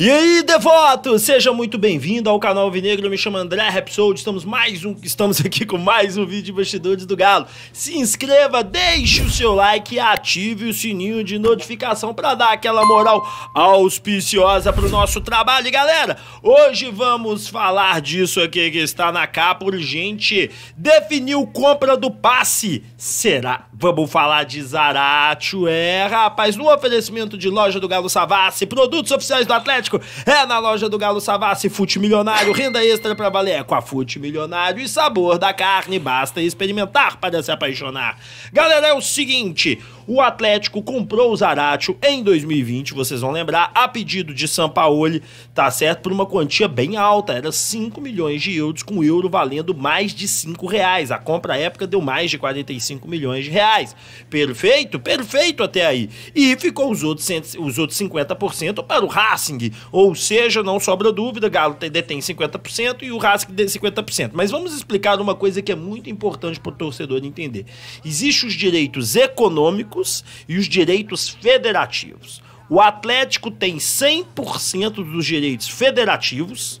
E aí, devoto, seja muito bem-vindo ao canal Vinegro, eu me chamo André Rapsold, estamos, mais um, estamos aqui com mais um vídeo de Bastidores do Galo. Se inscreva, deixe o seu like e ative o sininho de notificação para dar aquela moral auspiciosa para o nosso trabalho. E galera, hoje vamos falar disso aqui que está na capa urgente, definiu compra do passe, será? Vamos falar de Zaratio, é rapaz, no oferecimento de loja do Galo Savassi, produtos oficiais do Atlético, é na loja do Galo Savassi, Fute Milionário, renda extra para valer é com a Fute Milionário e sabor da carne, basta experimentar para se apaixonar. Galera, é o seguinte, o Atlético comprou o Zaratio em 2020, vocês vão lembrar, a pedido de Sampaoli, tá certo? Por uma quantia bem alta, era 5 milhões de euros, com o euro valendo mais de 5 reais. A compra à época deu mais de 45 milhões de reais. Perfeito? Perfeito até aí. E ficou os outros, os outros 50% para o Racing, ou seja, não sobra dúvida, Galo detém 50% e o Rask detém 50%. Mas vamos explicar uma coisa que é muito importante para o torcedor entender. Existem os direitos econômicos e os direitos federativos. O Atlético tem 100% dos direitos federativos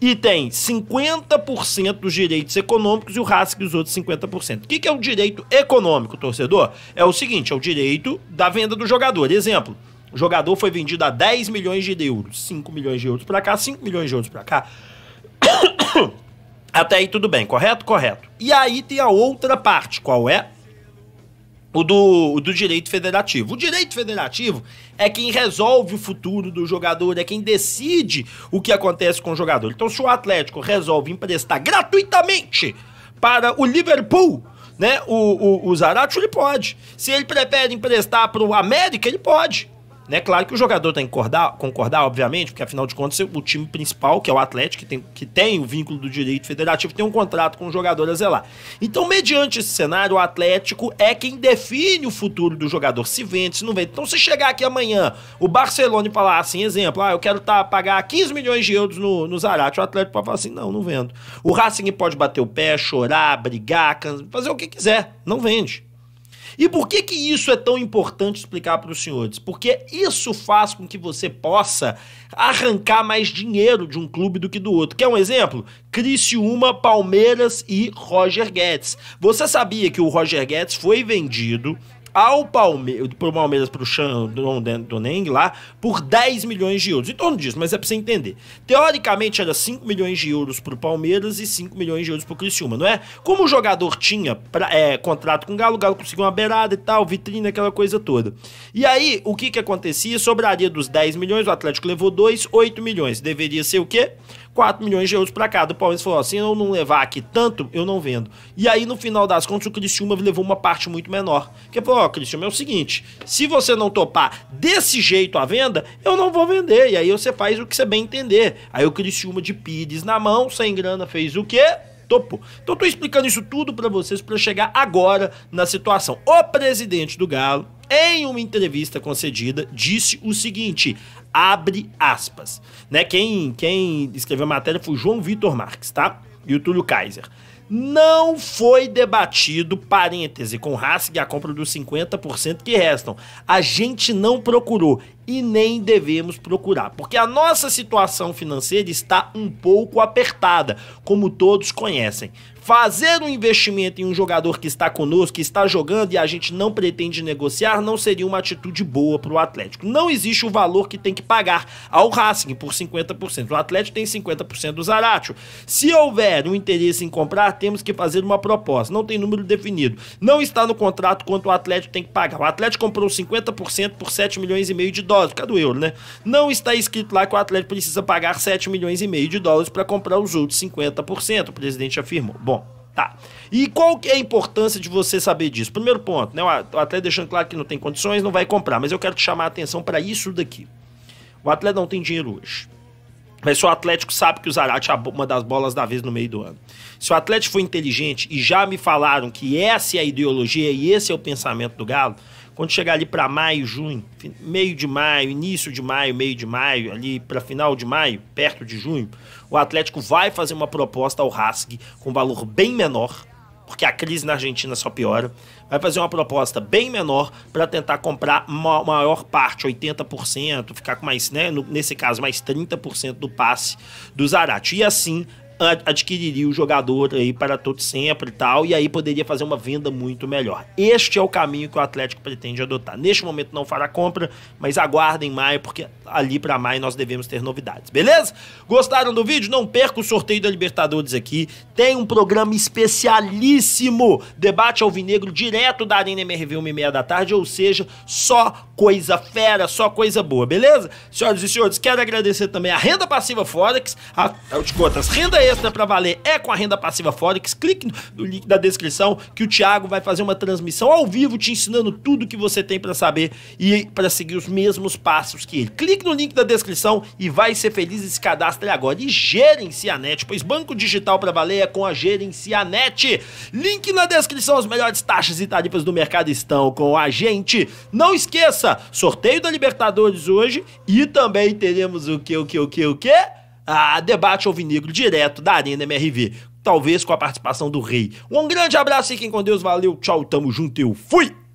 e tem 50% dos direitos econômicos e o RASC os outros 50%. O que é o direito econômico, torcedor? É o seguinte, é o direito da venda do jogador. Exemplo, o jogador foi vendido a 10 milhões de euros, 5 milhões de euros para cá, 5 milhões de euros para cá. Até aí tudo bem, correto? Correto. E aí tem a outra parte, qual é? O do, o do direito federativo. O direito federativo é quem resolve o futuro do jogador, é quem decide o que acontece com o jogador. Então, se o Atlético resolve emprestar gratuitamente para o Liverpool, né, o, o, o Zarate, ele pode. Se ele prefere emprestar para o América, ele pode. Né? Claro que o jogador tem que concordar, concordar, obviamente, porque afinal de contas o time principal, que é o Atlético, que tem, que tem o vínculo do direito federativo, tem um contrato com o jogador a zelar. Então, mediante esse cenário, o Atlético é quem define o futuro do jogador, se vende, se não vende. Então, se chegar aqui amanhã o Barcelona e falar assim, exemplo, ah, eu quero tá, pagar 15 milhões de euros no, no Zarate, o Atlético pode falar assim, não, não vendo. O Racing pode bater o pé, chorar, brigar, fazer o que quiser, não vende. E por que que isso é tão importante explicar para os senhores? Porque isso faz com que você possa arrancar mais dinheiro de um clube do que do outro. Quer um exemplo? Criciúma, Palmeiras e Roger Guedes. Você sabia que o Roger Guedes foi vendido ao Palme pro Palmeiras pro Doneng lá por 10 milhões de euros. Em torno disso, mas é pra você entender. Teoricamente era 5 milhões de euros pro Palmeiras e 5 milhões de euros pro Criciúma, não é? Como o jogador tinha pra, é, contrato com o Galo, o Galo conseguiu uma beirada e tal, vitrine, aquela coisa toda. E aí, o que que acontecia? Sobraria dos 10 milhões, o Atlético levou 2, 8 milhões. Deveria ser o quê? 4 milhões de euros para cada. O Palmeiras falou: assim se eu não levar aqui tanto, eu não vendo. E aí, no final das contas, o Criciúma levou uma parte muito menor. Porque falou: ó, Criciúma, é o seguinte: se você não topar desse jeito a venda, eu não vou vender. E aí você faz o que você bem entender. Aí o Criciúma de Pires na mão, sem grana, fez o quê? topo. Então eu tô explicando isso tudo para vocês para chegar agora na situação. O presidente do Galo, em uma entrevista concedida, disse o seguinte: abre aspas. Né? Quem, quem escreveu a matéria foi o João Vitor Marques, tá? E o Túlio Kaiser. Não foi debatido, parêntese, com Hassig a compra dos 50% que restam. A gente não procurou e nem devemos procurar, porque a nossa situação financeira está um pouco apertada, como todos conhecem. Fazer um investimento em um jogador que está conosco, que está jogando e a gente não pretende negociar, não seria uma atitude boa para o Atlético. Não existe o valor que tem que pagar ao Racing por 50%. O Atlético tem 50% do Zaratio. Se houver um interesse em comprar, temos que fazer uma proposta. Não tem número definido. Não está no contrato quanto o Atlético tem que pagar. O Atlético comprou 50% por 7 milhões e meio de dólares, Cadê o euro, né? Não está escrito lá que o Atlético precisa pagar 7 milhões e meio de dólares para comprar os outros 50%, o presidente afirmou. Bom, Tá. E qual que é a importância de você saber disso? Primeiro ponto, né? O atleta deixando claro que não tem condições, não vai comprar, mas eu quero te chamar a atenção para isso daqui. O atleta não tem dinheiro hoje. Mas se o Atlético sabe que o Zarate é uma das bolas da vez no meio do ano. Se o Atlético for inteligente e já me falaram que essa é a ideologia e esse é o pensamento do Galo, quando chegar ali para maio, junho, meio de maio, início de maio, meio de maio, ali para final de maio, perto de junho, o Atlético vai fazer uma proposta ao Rasg com valor bem menor, porque a crise na Argentina só piora. Vai fazer uma proposta bem menor para tentar comprar uma maior parte, 80%, ficar com mais, né, nesse caso, mais 30% do passe do Zarate. E assim adquiriria o jogador aí para todo sempre e tal, e aí poderia fazer uma venda muito melhor. Este é o caminho que o Atlético pretende adotar. Neste momento não fará compra, mas aguardem maio, porque ali para maio nós devemos ter novidades, beleza? Gostaram do vídeo? Não perca o sorteio da Libertadores aqui. Tem um programa especialíssimo, debate alvinegro direto da Arena MRV 1 e meia da tarde, ou seja, só coisa fera, só coisa boa, beleza? Senhoras e senhores, quero agradecer também a Renda Passiva Forex, a, a, Renda extra para valer é com a renda passiva Forex. Clique no link da descrição que o Thiago vai fazer uma transmissão ao vivo te ensinando tudo que você tem para saber e para seguir os mesmos passos que ele. Clique no link da descrição e vai ser feliz e se cadastre agora. E net, pois banco digital para valer é com a net. Link na descrição, as melhores taxas e tarifas do mercado estão com a gente. Não esqueça, sorteio da Libertadores hoje e também teremos o que, o que, o que, o que? a debate alvinegro direto da Arena MRV, talvez com a participação do Rei. Um grande abraço, fiquem com Deus, valeu, tchau, tamo junto, eu fui!